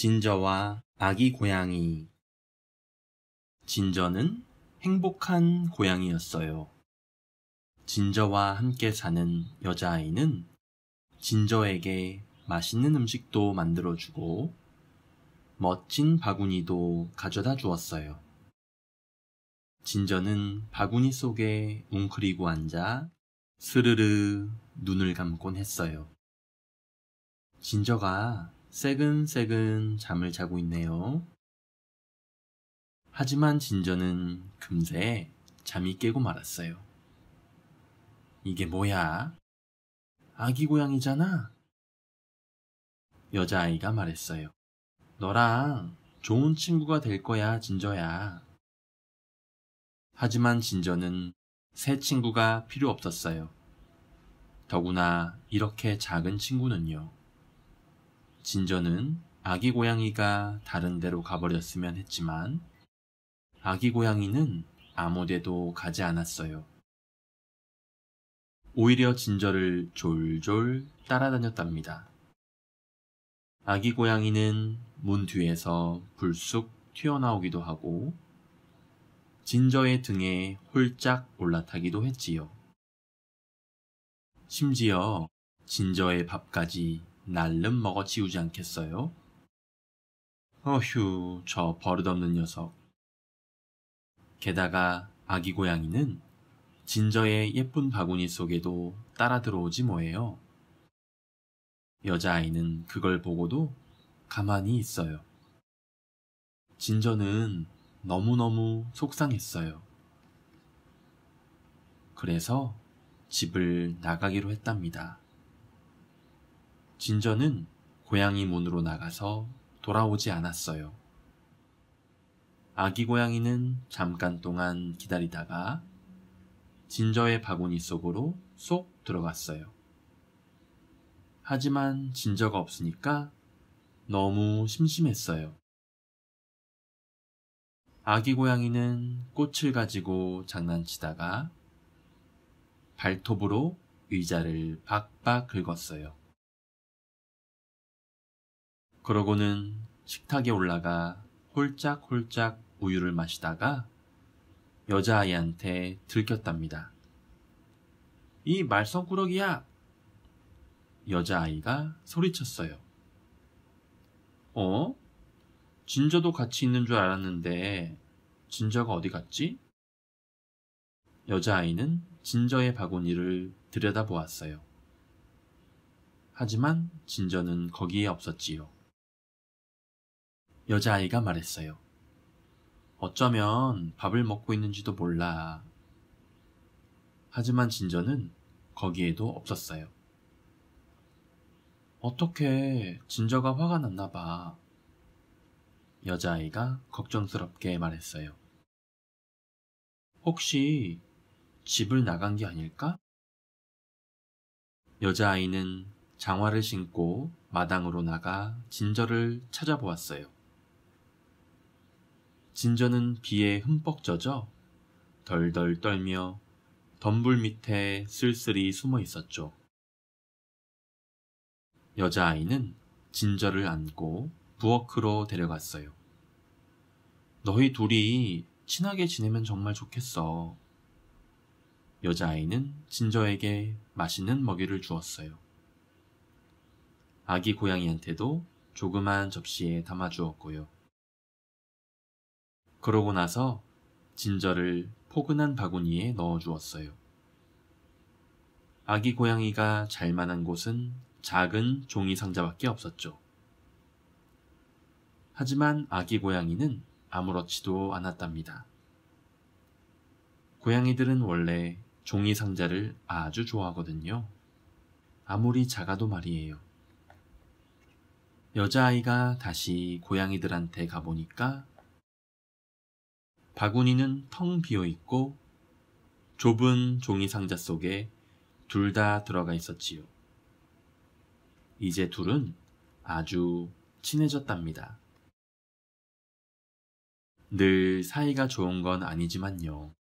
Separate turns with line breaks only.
진저와 아기 고양이 진저는 행복한 고양이였어요. 진저와 함께 사는 여자아이는 진저에게 맛있는 음식도 만들어주고 멋진 바구니도 가져다 주었어요. 진저는 바구니 속에 웅크리고 앉아 스르르 눈을 감곤 했어요. 진저가 새근새근 잠을 자고 있네요. 하지만 진저는 금세 잠이 깨고 말았어요. 이게 뭐야? 아기 고양이잖아? 여자아이가 말했어요. 너랑 좋은 친구가 될 거야, 진저야. 하지만 진저는 새 친구가 필요 없었어요. 더구나 이렇게 작은 친구는요. 진저는 아기 고양이가 다른 데로 가버렸으면 했지만 아기 고양이는 아무데도 가지 않았어요. 오히려 진저를 졸졸 따라다녔답니다. 아기 고양이는 문 뒤에서 불쑥 튀어나오기도 하고 진저의 등에 홀짝 올라타기도 했지요. 심지어 진저의 밥까지 날름 먹어치우지 않겠어요? 어휴, 저 버릇없는 녀석. 게다가 아기 고양이는 진저의 예쁜 바구니 속에도 따라 들어오지 뭐예요. 여자아이는 그걸 보고도 가만히 있어요. 진저는 너무너무 속상했어요. 그래서 집을 나가기로 했답니다. 진저는 고양이 문으로 나가서 돌아오지 않았어요. 아기 고양이는 잠깐 동안 기다리다가 진저의 바구니 속으로 쏙 들어갔어요. 하지만 진저가 없으니까 너무 심심했어요. 아기 고양이는 꽃을 가지고 장난치다가 발톱으로 의자를 박박 긁었어요. 그러고는 식탁에 올라가 홀짝홀짝 우유를 마시다가 여자아이한테 들켰답니다. 이 말썽꾸러기야! 여자아이가 소리쳤어요. 어? 진저도 같이 있는 줄 알았는데 진저가 어디 갔지? 여자아이는 진저의 바구니를 들여다보았어요. 하지만 진저는 거기에 없었지요. 여자아이가 말했어요. 어쩌면 밥을 먹고 있는지도 몰라. 하지만 진저는 거기에도 없었어요. 어떻게 진저가 화가 났나 봐. 여자아이가 걱정스럽게 말했어요. 혹시 집을 나간 게 아닐까? 여자아이는 장화를 신고 마당으로 나가 진저를 찾아보았어요. 진저는 비에 흠뻑 젖어 덜덜 떨며 덤불 밑에 쓸쓸히 숨어 있었죠. 여자아이는 진저를 안고 부엌으로 데려갔어요. 너희 둘이 친하게 지내면 정말 좋겠어. 여자아이는 진저에게 맛있는 먹이를 주었어요. 아기 고양이한테도 조그만 접시에 담아 주었고요. 그러고 나서 진저를 포근한 바구니에 넣어 주었어요. 아기 고양이가 잘 만한 곳은 작은 종이 상자밖에 없었죠. 하지만 아기 고양이는 아무렇지도 않았답니다. 고양이들은 원래 종이 상자를 아주 좋아하거든요. 아무리 작아도 말이에요. 여자아이가 다시 고양이들한테 가보니까 바구니는 텅 비어 있고 좁은 종이 상자 속에 둘 다 들어가 있었지요. 이제 둘은 아주 친해졌답니다. 늘 사이가 좋은 건 아니지만요.